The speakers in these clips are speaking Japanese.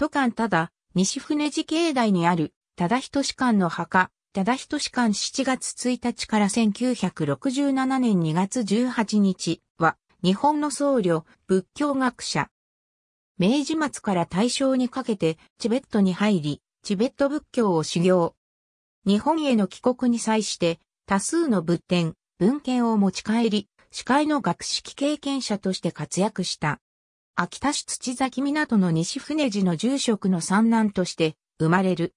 都館ただ、西船寺境内にある、ただひとし館の墓、ただひとし館7月1日から1967年2月18日は、日本の僧侶、仏教学者。明治末から大正にかけて、チベットに入り、チベット仏教を修行。日本への帰国に際して、多数の仏典、文献を持ち帰り、司会の学識経験者として活躍した。秋田市土崎港の西船寺の住職の三男として生まれる。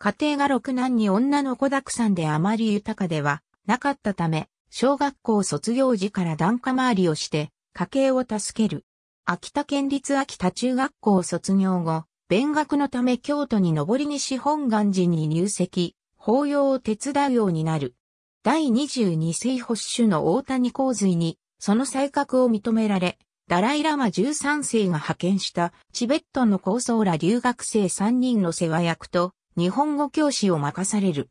家庭が六男に女の子沢山であまり豊かではなかったため、小学校卒業時から段下回りをして家計を助ける。秋田県立秋田中学校卒業後、勉学のため京都に上り西本願寺に入籍、法要を手伝うようになる。第22世保守の大谷洪水に、その才覚を認められ、ダライラマ13世が派遣したチベットの高僧ら留学生3人の世話役と日本語教師を任される。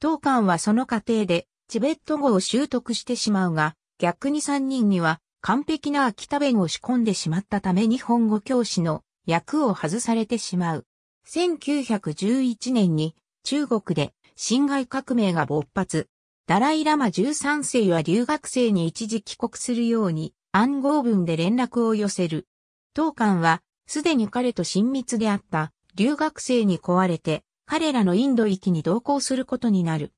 当館はその過程でチベット語を習得してしまうが、逆に3人には完璧な秋田弁を仕込んでしまったため日本語教師の役を外されてしまう。1911年に中国で侵害革命が勃発。ダライラマ13世は留学生に一時帰国するように暗号文で連絡を寄せる。当館は、すでに彼と親密であった留学生に壊れて、彼らのインド域に同行することになる。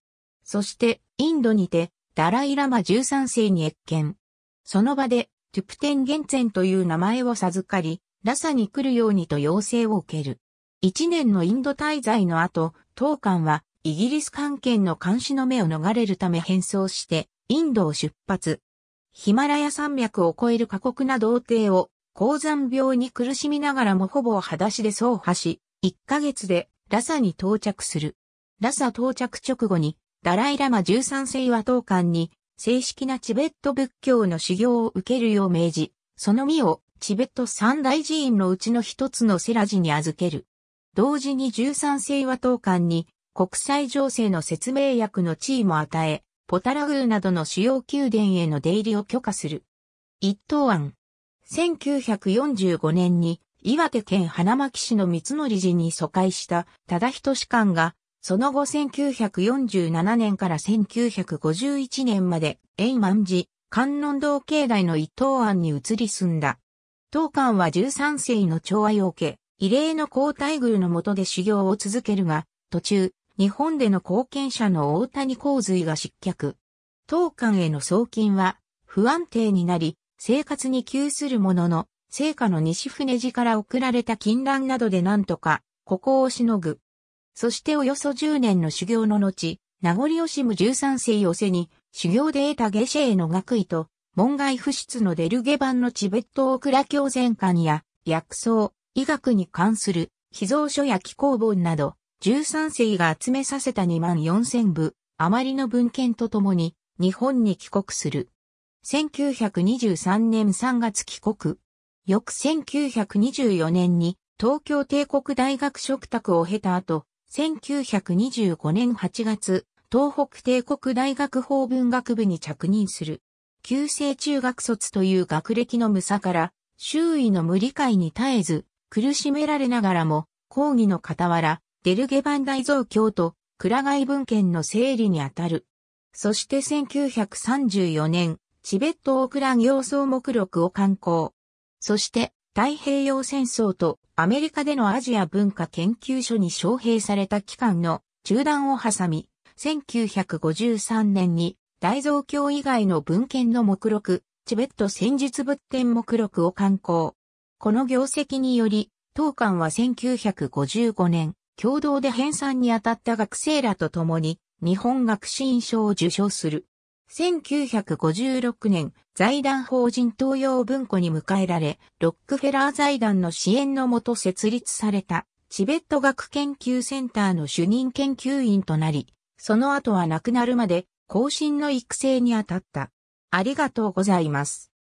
そして、インドにて、ダライラマ13世に越見。その場で、トゥプテンゲンツェンという名前を授かり、ラサに来るようにと要請を受ける。一年のインド滞在の後、当館はイギリス関係の監視の目を逃れるため変装して、インドを出発。ヒマラヤ山脈を超える過酷な童貞を、高山病に苦しみながらもほぼ裸足で走破し、1ヶ月でラサに到着する。ラサ到着直後に、ダライラマ13世話当館に、正式なチベット仏教の修行を受けるよう命じ、その身をチベット三大寺院のうちの一つのセラジに預ける。同時に13世話当館に、国際情勢の説明役の地位も与え、ポタラグーなどの主要宮殿への出入りを許可する。一等案。1945年に岩手県花巻市の三則寺に疎開した忠人士官が、その後1947年から1951年まで永満寺、観音堂境内の一等案に移り住んだ。当館は13世の寵愛を受け、異例の皇太宮の下で修行を続けるが、途中、日本での貢献者の大谷洪水が失脚。当館への送金は不安定になり、生活に窮するものの、聖火の西船寺から送られた金蘭などで何とか、ここをしのぐ。そしておよそ10年の修行の後、名残惜しむ13世寄せに、修行で得た下世への学位と、門外不出のデルゲ版のチベットオクラ教全館や、薬草、医学に関する、秘蔵書や寄稿本など、13世が集めさせた2万4000部、余りの文献とともに、日本に帰国する。1923年3月帰国。翌1924年に東京帝国大学食卓を経た後、1925年8月、東北帝国大学法文学部に着任する。旧制中学卒という学歴の無さから、周囲の無理解に絶えず、苦しめられながらも、講義の傍ら、デルゲバン大蔵教と蔵外文献の整理にあたる。そして1934年、チベットオークラ行草目録を刊行。そして、太平洋戦争とアメリカでのアジア文化研究所に招聘された期間の中断を挟み、1953年に大蔵教以外の文献の目録、チベット戦術仏典目録を刊行。この業績により、当館は1955年、共同で編纂にあたった学生らと共に日本学士院賞を受賞する。1956年、財団法人東洋文庫に迎えられ、ロックフェラー財団の支援のもと設立された、チベット学研究センターの主任研究員となり、その後は亡くなるまで、後進の育成にあたった。ありがとうございます。